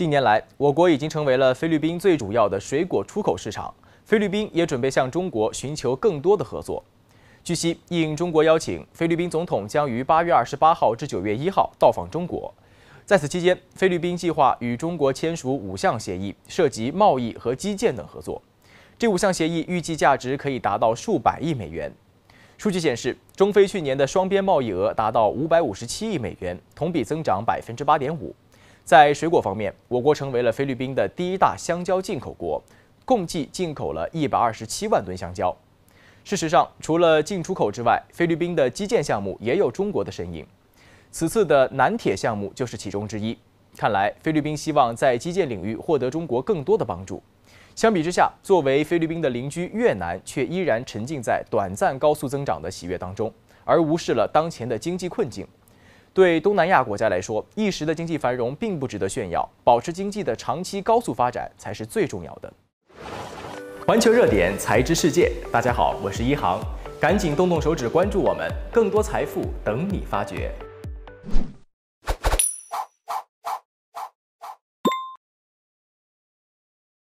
近年来，我国已经成为了菲律宾最主要的水果出口市场。菲律宾也准备向中国寻求更多的合作。据悉，应中国邀请，菲律宾总统将于8月28号至9月1号到访中国。在此期间，菲律宾计划与中国签署五项协议，涉及贸易和基建等合作。这五项协议预计价值可以达到数百亿美元。数据显示，中非去年的双边贸易额达到557亿美元，同比增长8.5%。在水果方面，我国成为了菲律宾的第一大香蕉进口国，共计进口了127万吨香蕉。事实上，除了进出口之外，菲律宾的基建项目也有中国的身影。此次的南铁项目就是其中之一。看来，菲律宾希望在基建领域获得中国更多的帮助。相比之下，作为菲律宾的邻居，越南却依然沉浸在短暂高速增长的喜悦当中，而无视了当前的经济困境。对东南亚国家来说，一时的经济繁荣并不值得炫耀，保持经济的长期高速发展才是最重要的。环球热点，财知世界，大家好，我是一航，赶紧动动手指关注我们，更多财富等你发掘。